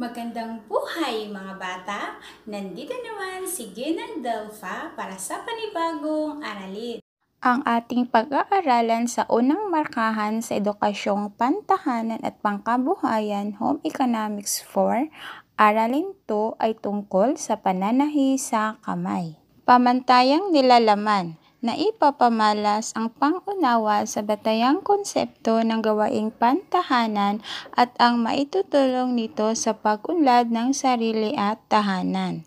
Magandang buhay mga bata! Nandito naman si Ginan Delfa para sa panibagong aralin. Ang ating pag-aaralan sa unang markahan sa edukasyong pantahanan at pangkabuhayan Home Economics 4, Aralin 2 ay tungkol sa pananahi sa kamay. Pamantayang nilalaman na ipapamalas ang pangunawa sa batayang konsepto ng gawaing pantahanan at ang maitutulong nito sa pag-unlad ng sarili at tahanan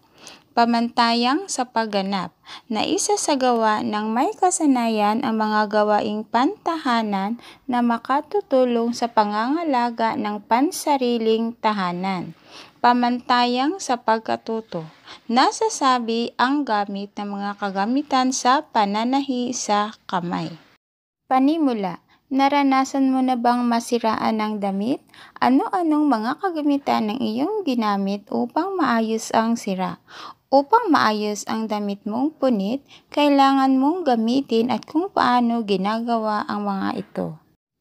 pamantayang sa pagganap na isa sa gawa ng may kasanayan ang mga gawaing pantahanan na makatutulong sa pangangalaga ng pansariling tahanan. Pamantayang sa pagkatuto. Nasasabi ang gamit ng mga kagamitan sa pananahi sa kamay. Panimula, Naranasan mo na bang masiraan ng damit? Ano-anong mga kagamitan ng iyong ginamit upang maayos ang sira? Upang maayos ang damit mong punit, kailangan mong gamitin at kung paano ginagawa ang mga ito.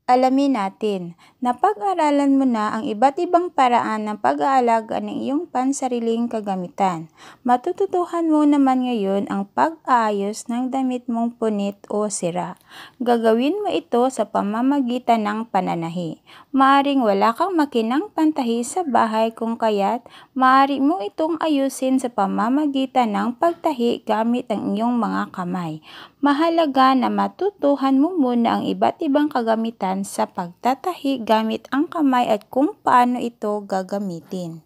Alamin natin, Napag-aralan mo na ang iba't ibang paraan ng pag-aalaga ng iyong pansariling kagamitan. Matututuhan mo naman ngayon ang pag-aayos ng damit mong punit o sira. Gagawin mo ito sa pamamagitan ng pananahi. Maaring wala kang makinang pantahi sa bahay kung kaya't maaari mo itong ayusin sa pamamagitan ng pagtahi gamit ang iyong mga kamay. Mahalaga na matutuhan mo muna ang iba't ibang kagamitan sa pagtatahi gamit gamit ang kamay at kung paano ito gagamitin.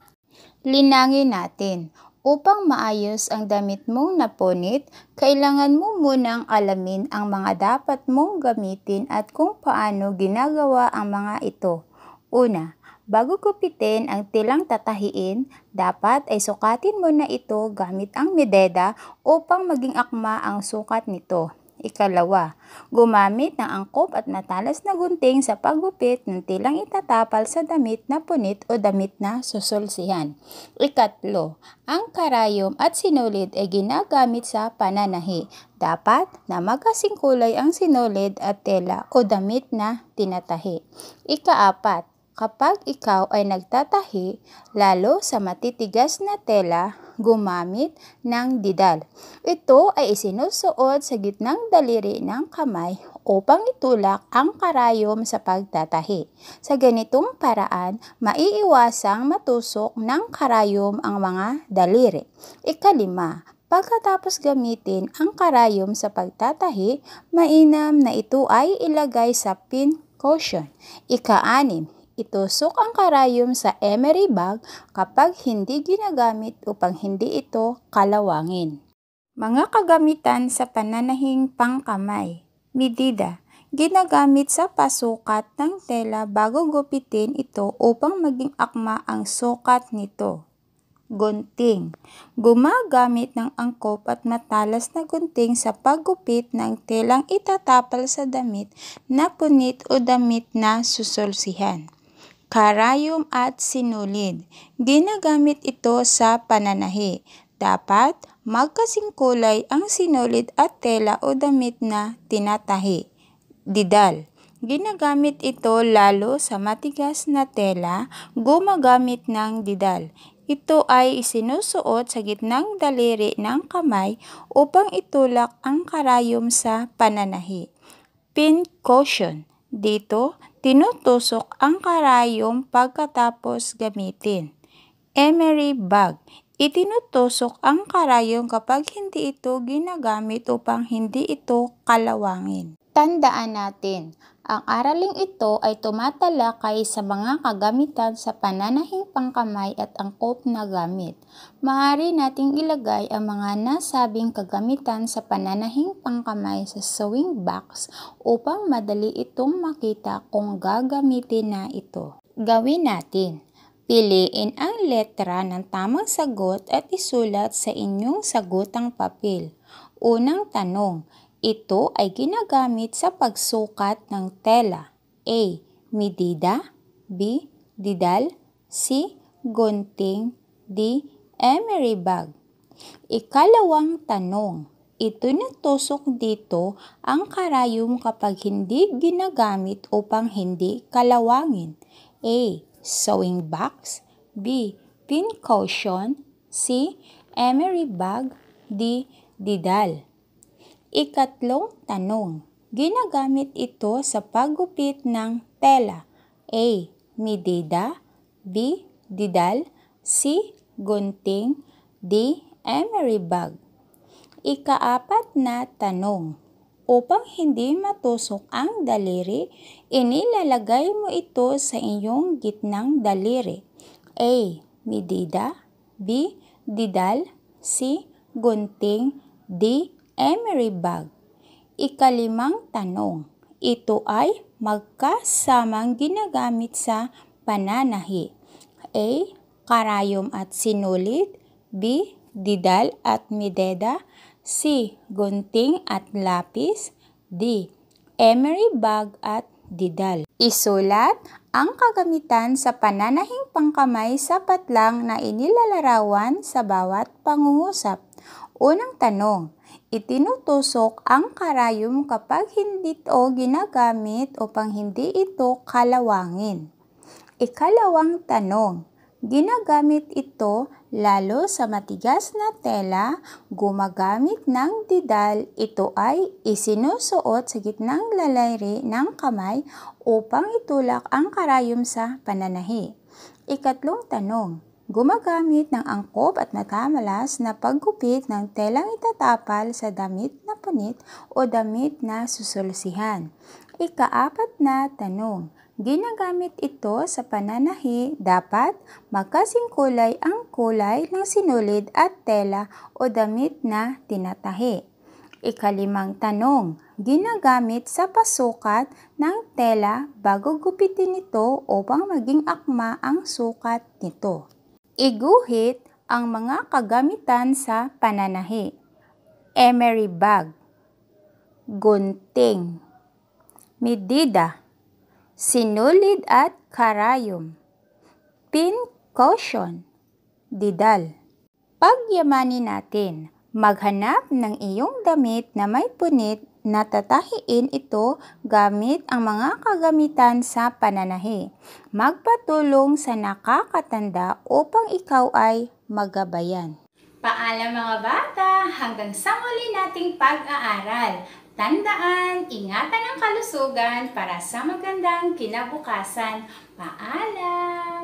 Linangin natin. Upang maayos ang damit mong naponit, kailangan mo munang alamin ang mga dapat mong gamitin at kung paano ginagawa ang mga ito. Una, bago kupitin ang tilang tatahiin, dapat ay sukatin mo na ito gamit ang mededa upang maging akma ang sukat nito. Ikalawa, gumamit ng angkop at matalas na gunting sa paggupit ng tilang itatapal sa damit na punit o damit na susulsihan. Ikatlo, ang karayom at sinulid ay ginagamit sa pananahi. Dapat na magkasing kulay ang sinulid at tela o damit na tinatahi. Ikaapat, kapag ikaw ay nagtatahi, lalo sa matitigas na tela, gumamit ng didal. Ito ay isinusuot sa gitnang daliri ng kamay upang itulak ang karayom sa pagtatahi. Sa ganitong paraan, maiiwasang matusok ng karayom ang mga daliri. Ikalima, Pagkatapos gamitin ang karayom sa pagtatahi, mainam na ito ay ilagay sa pin cushion. Ika-anim, Itusok ang karayom sa emery bag kapag hindi ginagamit upang hindi ito kalawangin. Mga kagamitan sa pananahing pangkamay. Medida. Ginagamit sa pasukat ng tela bago gupitin ito upang maging akma ang sukat nito gunting. Gumagamit ng angkop at matalas na gunting sa paggupit ng telang itatapal sa damit na punit o damit na susulsihan karayom at sinulid. Ginagamit ito sa pananahi. Dapat magkasing kulay ang sinulid at tela o damit na tinatahi. Didal. Ginagamit ito lalo sa matigas na tela, gumagamit ng didal. Ito ay isinusuot sa gitnang daliri ng kamay upang itulak ang karayom sa pananahi. Pin caution. Dito, Tinutusok ang karayom pagkatapos gamitin. Emery bag. Itinutusok ang karayom kapag hindi ito ginagamit upang hindi ito kalawangin. Tandaan natin, ang araling ito ay tumatalakay sa mga kagamitan sa pananahing pangkamay at angkop na gamit. Maaari nating ilagay ang mga nasabing kagamitan sa pananahing pangkamay sa sewing box upang madali itong makita kung gagamitin na ito. Gawin natin. Piliin ang letra ng tamang sagot at isulat sa inyong sagotang papel. Unang tanong, ito ay ginagamit sa pagsukat ng tela. A. Medida B. Didal C. Gunting D. Emery bag Ikalawang tanong. Ito nagtusok dito ang karayom kapag hindi ginagamit upang hindi kalawangin. A. Sewing box B. Pin cushion C. Emery bag D. Didal Ikatlong tanong. Ginagamit ito sa paggupit ng tela. A. Medida B. Didal C. Gunting D. Emery bag. Ikaapat na tanong. Upang hindi matusok ang daliri, inilalagay mo ito sa iyong gitnang daliri. A. Medida B. Didal C. Gunting D emery bag. Ikalimang tanong, ito ay magkasamang ginagamit sa pananahi. A. Karayom at sinulit. B. Didal at mideda. C. Gunting at lapis. D. Emery bag at didal. Isulat ang kagamitan sa pananahing pangkamay sa patlang na inilalarawan sa bawat pangungusap. Unang tanong, itinutusok ang karayom kapag hindi ito ginagamit upang hindi ito kalawangin. Ikalawang tanong, Ginagamit ito lalo sa matigas na tela, gumagamit ng didal, ito ay isinusuot sa gitnang lalayri ng kamay upang itulak ang karayom sa pananahi. Ikatlong tanong, gumagamit ng angkop at matamalas na paggupit ng telang itatapal sa damit na punit o damit na susulsihan. Ikaapat na tanong, Ginagamit ito sa pananahi dapat magkasing kulay ang kulay ng sinulid at tela o damit na tinatahi. Ikalimang tanong, ginagamit sa pasukat ng tela bago gupitin ito upang maging akma ang sukat nito. Iguhit ang mga kagamitan sa pananahi. Emery bag, gunting, medida, sinulid at karayom, pin-caution, didal. Pagyamanin natin, maghanap ng iyong damit na may punit na tatahiin ito gamit ang mga kagamitan sa pananahi. Magpatulong sa nakakatanda upang ikaw ay magabayan. Paalam mga bata! Hanggang sa muli nating pag-aaral! Tandaan, ingatan ang kalusugan para sa magandang kinabukasan. Paalam!